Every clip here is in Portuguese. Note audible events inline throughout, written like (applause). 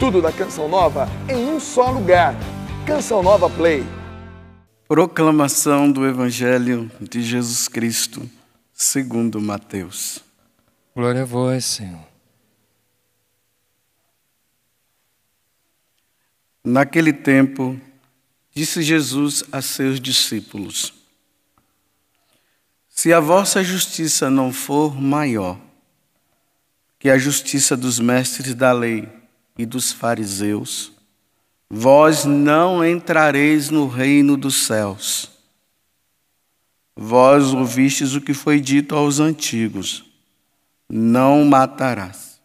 Tudo da Canção Nova em um só lugar. Canção Nova Play. Proclamação do Evangelho de Jesus Cristo, segundo Mateus. Glória a vós, Senhor. Naquele tempo, disse Jesus a seus discípulos: Se a vossa justiça não for maior que a justiça dos mestres da lei, e dos fariseus. Vós não entrareis no reino dos céus. Vós ouvistes o que foi dito aos antigos: Não matarás.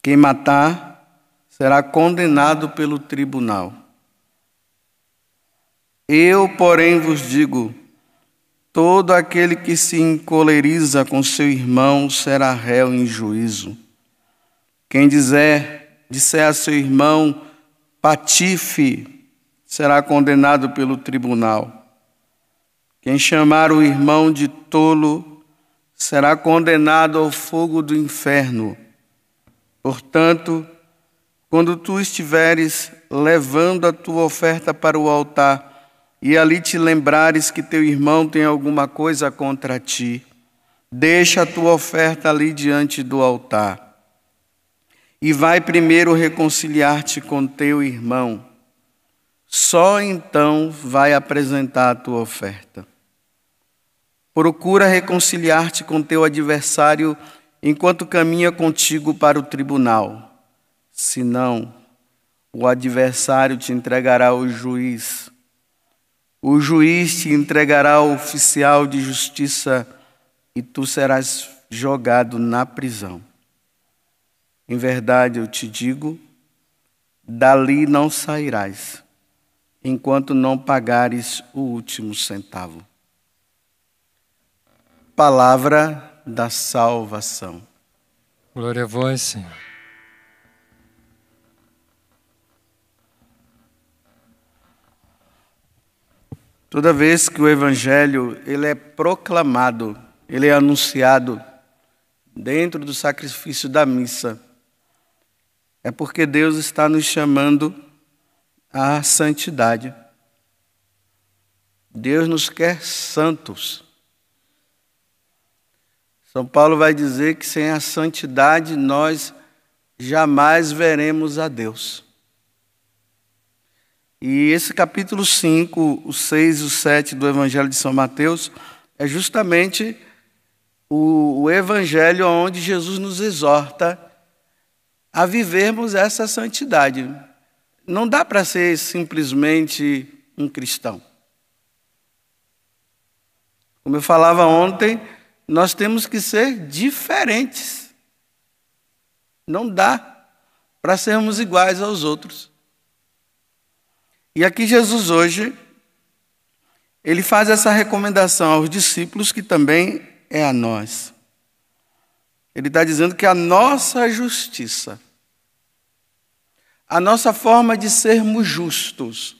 Quem matar será condenado pelo tribunal. Eu, porém, vos digo: todo aquele que se encoleriza com seu irmão será réu em juízo. Quem dizer, disser a seu irmão, patife, será condenado pelo tribunal. Quem chamar o irmão de tolo, será condenado ao fogo do inferno. Portanto, quando tu estiveres levando a tua oferta para o altar, e ali te lembrares que teu irmão tem alguma coisa contra ti, deixa a tua oferta ali diante do altar e vai primeiro reconciliar-te com teu irmão. Só então vai apresentar a tua oferta. Procura reconciliar-te com teu adversário enquanto caminha contigo para o tribunal. Senão, o adversário te entregará ao juiz. O juiz te entregará ao oficial de justiça e tu serás jogado na prisão. Em verdade eu te digo, dali não sairás, enquanto não pagares o último centavo. Palavra da salvação. Glória a vós, Senhor. Toda vez que o evangelho ele é proclamado, ele é anunciado dentro do sacrifício da missa, é porque Deus está nos chamando à santidade. Deus nos quer santos. São Paulo vai dizer que sem a santidade nós jamais veremos a Deus. E esse capítulo 5, o 6 e o 7 do Evangelho de São Mateus é justamente o, o evangelho onde Jesus nos exorta a vivermos essa santidade. Não dá para ser simplesmente um cristão. Como eu falava ontem, nós temos que ser diferentes. Não dá para sermos iguais aos outros. E aqui Jesus hoje, ele faz essa recomendação aos discípulos que também é a nós. Ele está dizendo que a nossa justiça a nossa forma de sermos justos.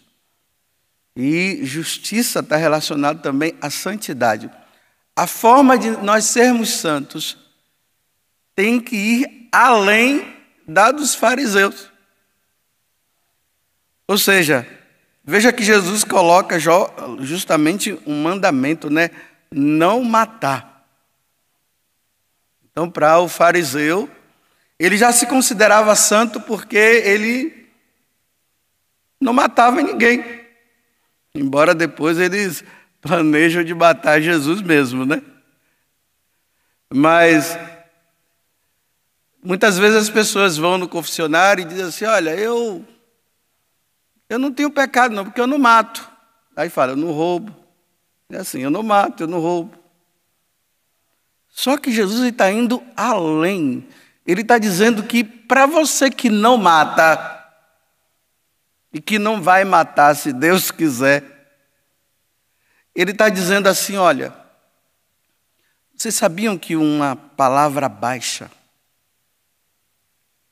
E justiça está relacionada também à santidade. A forma de nós sermos santos tem que ir além da dos fariseus. Ou seja, veja que Jesus coloca justamente um mandamento, né? Não matar. Então, para o fariseu, ele já se considerava santo porque ele não matava ninguém. Embora depois eles planejam de matar Jesus mesmo, né? Mas muitas vezes as pessoas vão no confessionário e dizem assim: "Olha, eu eu não tenho pecado não, porque eu não mato". Aí fala: "Eu não roubo". É assim, eu não mato, eu não roubo. Só que Jesus está indo além. Ele está dizendo que para você que não mata, e que não vai matar se Deus quiser, ele está dizendo assim: olha, vocês sabiam que uma palavra baixa,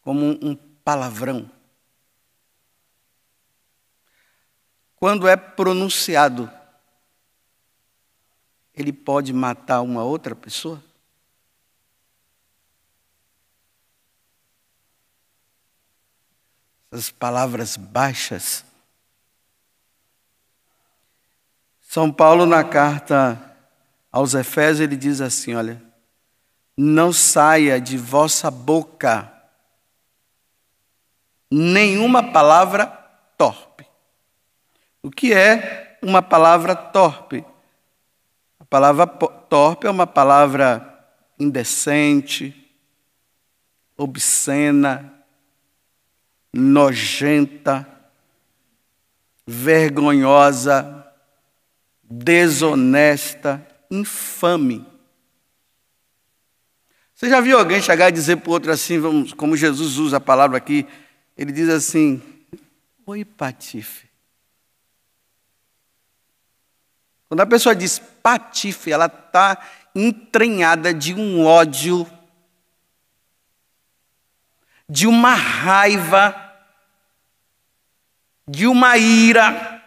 como um palavrão, quando é pronunciado, ele pode matar uma outra pessoa? essas palavras baixas. São Paulo, na carta aos Efésios, ele diz assim: olha, não saia de vossa boca nenhuma palavra torpe. O que é uma palavra torpe? A palavra torpe é uma palavra indecente, obscena, nojenta, vergonhosa, desonesta, infame. Você já viu alguém chegar e dizer para o outro assim, vamos, como Jesus usa a palavra aqui, ele diz assim: Oi, patife. Quando a pessoa diz patife, ela está entranhada de um ódio, de uma raiva de uma ira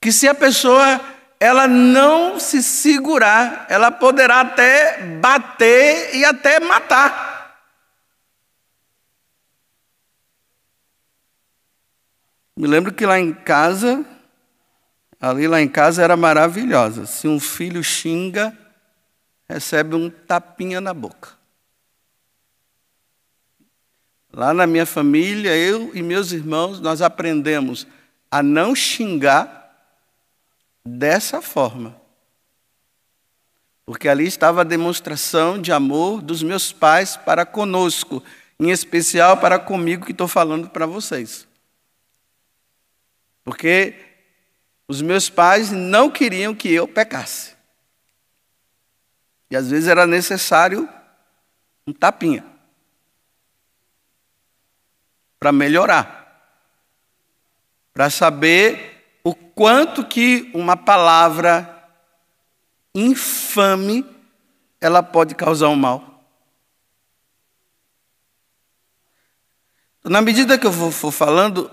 que se a pessoa ela não se segurar, ela poderá até bater e até matar. Me lembro que lá em casa, ali lá em casa era maravilhosa. Se um filho xinga, recebe um tapinha na boca. Lá na minha família, eu e meus irmãos, nós aprendemos a não xingar dessa forma. Porque ali estava a demonstração de amor dos meus pais para conosco, em especial para comigo que estou falando para vocês. Porque os meus pais não queriam que eu pecasse. E às vezes era necessário um tapinha para melhorar, para saber o quanto que uma palavra infame ela pode causar um mal. Na medida que eu for falando,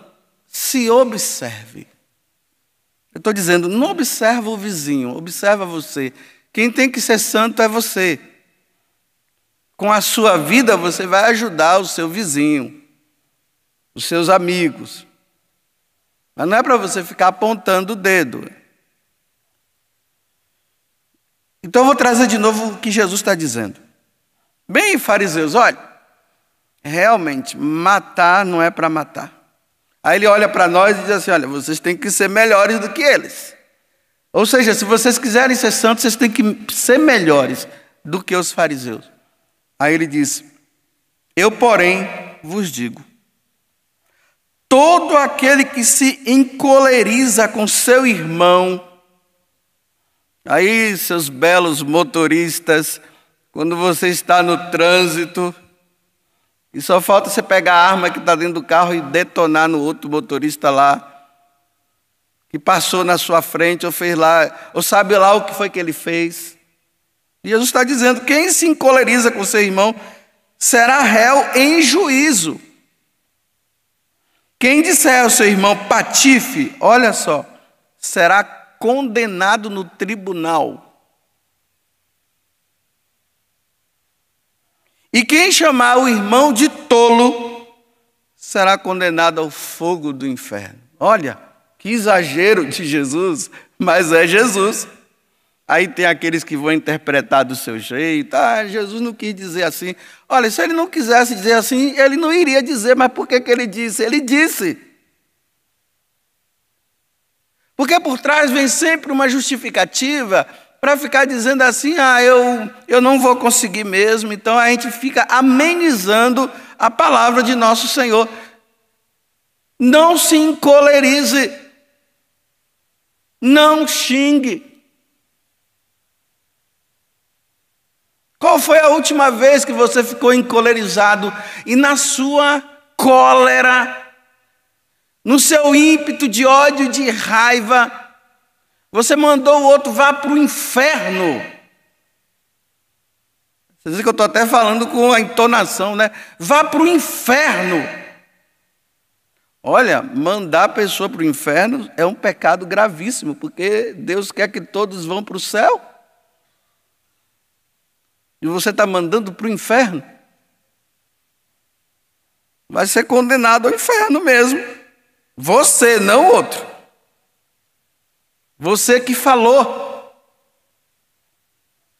se observe. Eu estou dizendo, não observa o vizinho, observa você. Quem tem que ser santo é você. Com a sua vida, você vai ajudar o seu vizinho os seus amigos. Mas não é para você ficar apontando o dedo. Então eu vou trazer de novo o que Jesus está dizendo. Bem, fariseus, olha, realmente, matar não é para matar. Aí ele olha para nós e diz assim: olha, vocês têm que ser melhores do que eles. Ou seja, se vocês quiserem ser santos, vocês têm que ser melhores do que os fariseus. Aí ele diz: Eu, porém, vos digo, Todo aquele que se encoleriza com seu irmão. Aí, seus belos motoristas, quando você está no trânsito, e só falta você pegar a arma que está dentro do carro e detonar no outro motorista lá, que passou na sua frente, ou fez lá, ou sabe lá o que foi que ele fez. E Jesus está dizendo: quem se encoleriza com seu irmão será réu em juízo. Quem disser ao seu irmão patife, olha só, será condenado no tribunal. E quem chamar o irmão de tolo será condenado ao fogo do inferno. Olha, que exagero de Jesus, mas é Jesus. Aí tem aqueles que vão interpretar do seu jeito. Ah, Jesus não quis dizer assim. Olha, se ele não quisesse dizer assim, ele não iria dizer, mas por que, que ele disse? Ele disse. Porque por trás vem sempre uma justificativa para ficar dizendo assim: ah, eu, eu não vou conseguir mesmo. Então a gente fica amenizando a palavra de nosso Senhor. Não se encolerize. Não xingue. Qual foi a última vez que você ficou encolerizado e na sua cólera, no seu ímpeto de ódio, de raiva, você mandou o outro vá para o inferno? Vocês dizem que eu estou até falando com a entonação, né? Vá para o inferno. Olha, mandar a pessoa para o inferno é um pecado gravíssimo, porque Deus quer que todos vão para o céu e você está mandando para o inferno, vai ser condenado ao inferno mesmo. Você, não outro. Você que falou.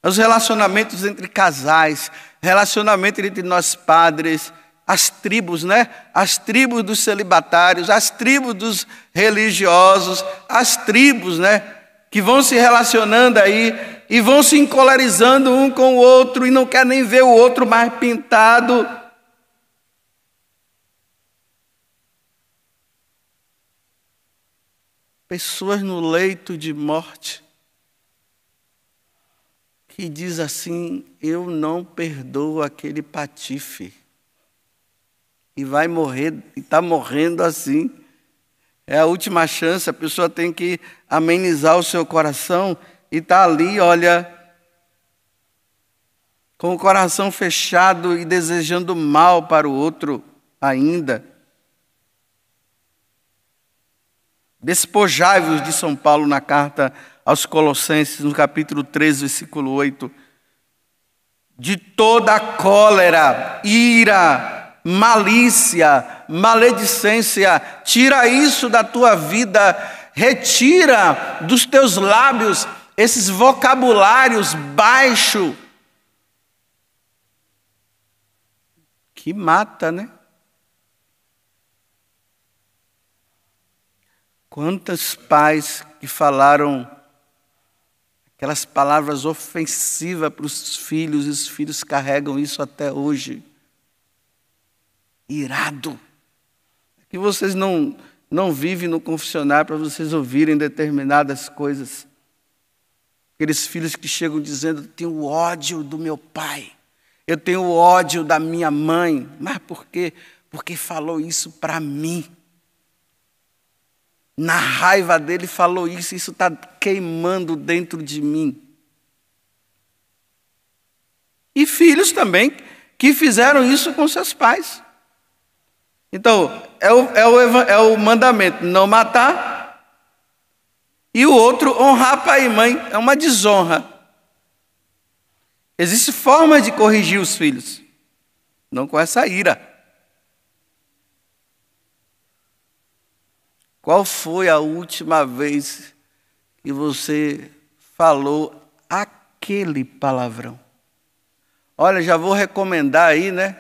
Os relacionamentos entre casais, relacionamento entre nós padres, as tribos, né? As tribos dos celibatários, as tribos dos religiosos, as tribos, né? Que vão se relacionando aí e vão se encolarizando um com o outro e não quer nem ver o outro mais pintado. Pessoas no leito de morte que diz assim: Eu não perdoo aquele patife. E vai morrer, e está morrendo assim. É a última chance, a pessoa tem que amenizar o seu coração e está ali, olha, com o coração fechado e desejando mal para o outro ainda. Despojai-vos de São Paulo na carta aos Colossenses, no capítulo 13, versículo 8. De toda cólera, ira, malícia, maledicência, tira isso da tua vida, retira dos teus lábios esses vocabulários baixo que mata, né? Quantos pais que falaram aquelas palavras ofensivas para os filhos, e os filhos carregam isso até hoje. Irado. É que vocês não, não vivem no confessionário para vocês ouvirem determinadas coisas. Aqueles filhos que chegam dizendo: tenho ódio do meu pai, eu tenho ódio da minha mãe. Mas por quê? Porque falou isso para mim. Na raiva dele falou isso, isso está queimando dentro de mim. E filhos também que fizeram isso com seus pais. Então, é o, é o, é o mandamento: não matar, e o outro, honrar pai e mãe, é uma desonra. Existe forma de corrigir os filhos, não com essa ira. Qual foi a última vez que você falou aquele palavrão? Olha, já vou recomendar aí, né?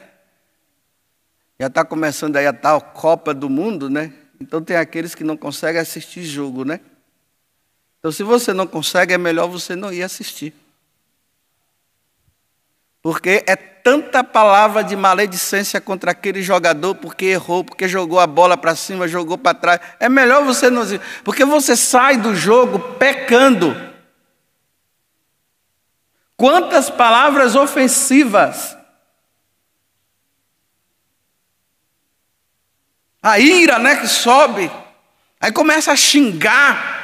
Já está começando aí a tal Copa do Mundo, né? Então tem aqueles que não conseguem assistir jogo, né? Então, se você não consegue, é melhor você não ir assistir. Porque é tanta palavra de maledicência contra aquele jogador porque errou, porque jogou a bola para cima, jogou para trás. É melhor você não. Porque você sai do jogo pecando. Quantas palavras ofensivas. A ira, né, que sobe. Aí começa a xingar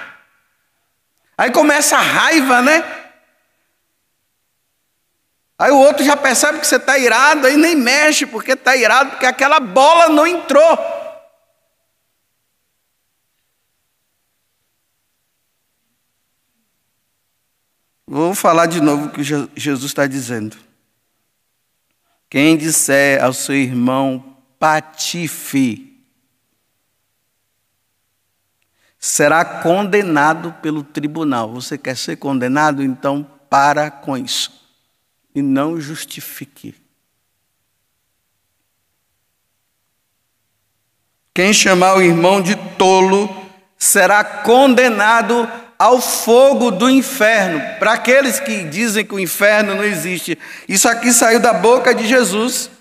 Aí começa a raiva, né? Aí o outro já percebe que você está irado, aí nem mexe, porque está irado, porque aquela bola não entrou. Vou falar de novo o que Jesus está dizendo. Quem disser ao seu irmão patife, será condenado pelo tribunal. Você quer ser condenado? Então para com isso. E não justifique. Quem chamar o irmão de tolo será condenado ao fogo do inferno. Para aqueles que dizem que o inferno não existe, isso aqui saiu da boca de Jesus.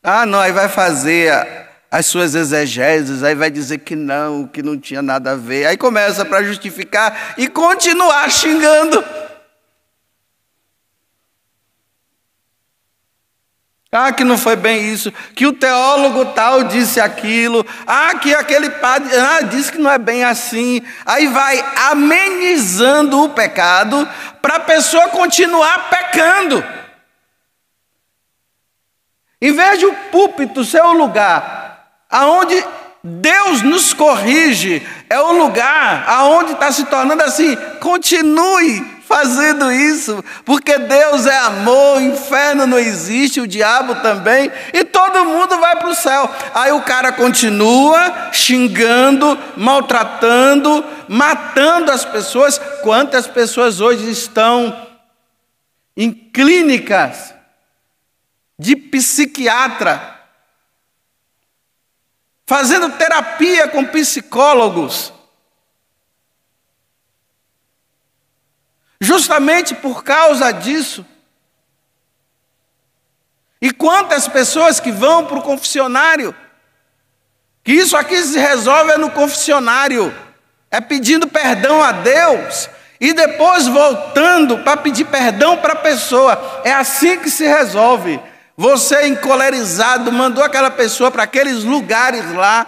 Ah, não, aí vai fazer as suas exegeses, aí vai dizer que não, que não tinha nada a ver. Aí começa para justificar e continuar xingando. Ah, que não foi bem isso, que o teólogo tal disse aquilo, ah, que aquele padre ah, disse que não é bem assim. Aí vai amenizando o pecado para a pessoa continuar pecando. Em vez de o púlpito ser o lugar aonde Deus nos corrige, é o lugar aonde está se tornando assim, continue fazendo isso, porque Deus é amor, o inferno não existe, o diabo também, e todo mundo vai para o céu. Aí o cara continua xingando, maltratando, matando as pessoas. Quantas pessoas hoje estão em clínicas de psiquiatra fazendo terapia com psicólogos, justamente por causa disso. E quantas pessoas que vão para o confessionário, que isso aqui se resolve é no confessionário, é pedindo perdão a Deus e depois voltando para pedir perdão para a pessoa. É assim que se resolve. Você é encolerizado mandou aquela pessoa para aqueles lugares lá.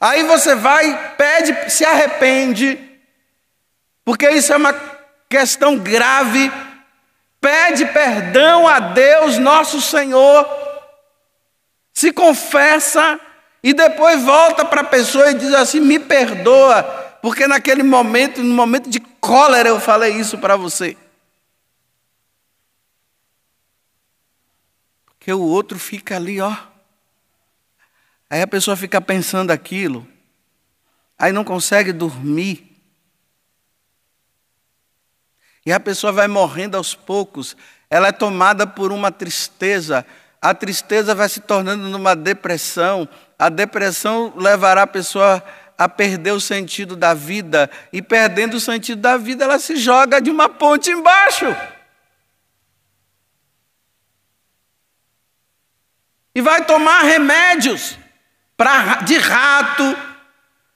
Aí você vai, pede, se arrepende, porque isso é uma questão grave. Pede perdão a Deus, nosso Senhor. Se confessa e depois volta para a pessoa e diz assim: "Me perdoa, porque naquele momento, no momento de cólera eu falei isso para você". que o outro fica ali, ó. Aí a pessoa fica pensando aquilo, aí não consegue dormir. E a pessoa vai morrendo aos poucos, ela é tomada por uma tristeza, a tristeza vai se tornando numa depressão, a depressão levará a pessoa a perder o sentido da vida, e perdendo o sentido da vida, ela se joga de uma ponte embaixo. e vai tomar remédios pra, de rato.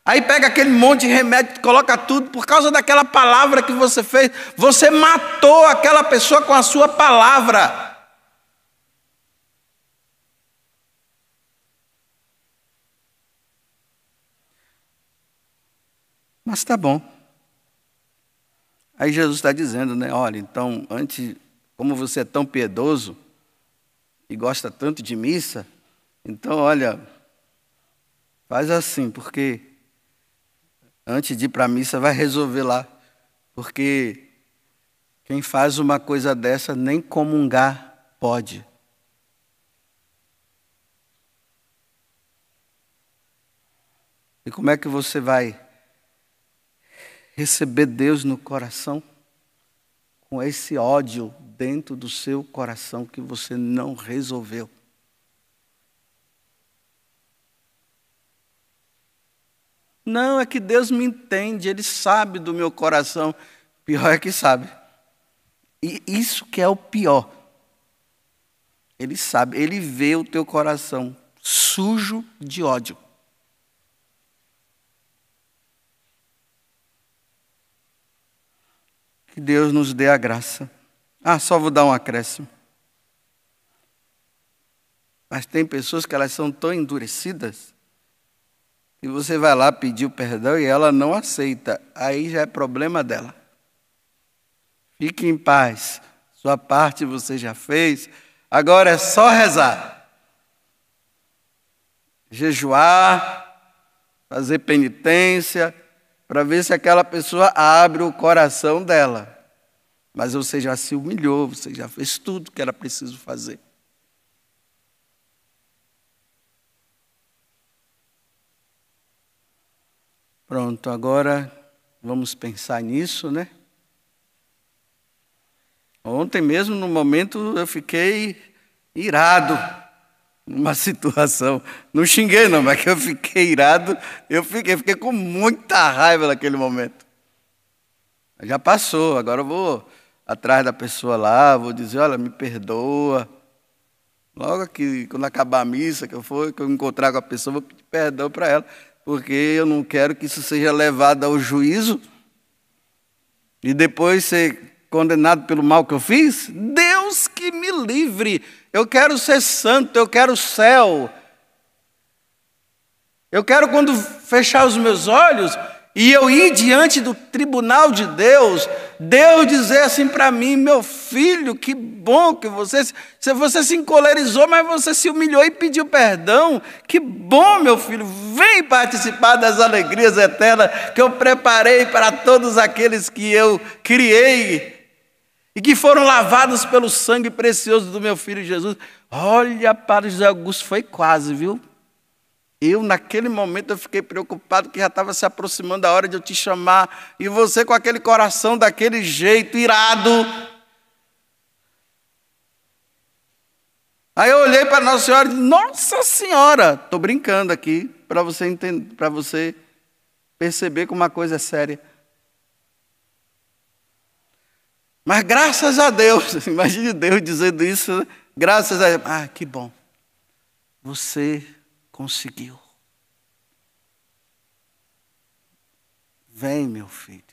Aí pega aquele monte de remédio, coloca tudo por causa daquela palavra que você fez. Você matou aquela pessoa com a sua palavra. Mas tá bom. Aí Jesus está dizendo, né? Olha, então, antes, como você é tão piedoso, e gosta tanto de missa, então olha, faz assim, porque antes de ir para a missa vai resolver lá, porque quem faz uma coisa dessa nem comungar pode. E como é que você vai receber Deus no coração? com esse ódio dentro do seu coração que você não resolveu. Não, é que Deus me entende, Ele sabe do meu coração. Pior é que sabe. E isso que é o pior. Ele sabe, Ele vê o teu coração sujo de ódio. Que Deus nos dê a graça. Ah, só vou dar um acréscimo. Mas tem pessoas que elas são tão endurecidas que você vai lá pedir o perdão e ela não aceita. Aí já é problema dela. Fique em paz. Sua parte você já fez. Agora é só rezar. Jejuar, fazer penitência, para ver se aquela pessoa abre o coração dela. Mas você já se humilhou, você já fez tudo que era preciso fazer. Pronto, agora vamos pensar nisso, né? Ontem mesmo, no momento, eu fiquei irado uma situação. Não xinguei, não, mas que eu fiquei irado, eu fiquei, fiquei com muita raiva naquele momento. Já passou, agora eu vou atrás da pessoa lá, vou dizer, olha, me perdoa. Logo que quando acabar a missa, que eu for, que eu encontrar com a pessoa, vou pedir perdão para ela, porque eu não quero que isso seja levado ao juízo. E depois você condenado pelo mal que eu fiz? Deus que me livre. Eu quero ser santo, eu quero o céu. Eu quero, quando fechar os meus olhos e eu ir diante do tribunal de Deus, Deus dizer assim para mim: meu filho, que bom que você, se você se encolerizou, mas você se humilhou e pediu perdão. Que bom, meu filho, vem participar das alegrias eternas que eu preparei para todos aqueles que eu criei e que foram lavados pelo sangue precioso do meu filho Jesus. Olha para José Augusto, foi quase, viu? Eu, naquele momento, eu fiquei preocupado que já estava se aproximando a hora de eu te chamar. E você com aquele coração daquele jeito, irado. Aí eu olhei para Nossa Senhora e disse, Nossa Senhora! Estou brincando aqui para você entender, para você perceber que uma coisa é séria. Mas graças a Deus, (laughs) imagine Deus dizendo isso, graças a Deus. Ah, que bom. Você conseguiu. Vem, meu filho.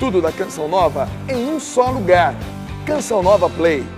Tudo da Canção Nova em um só lugar. Canção Nova Play.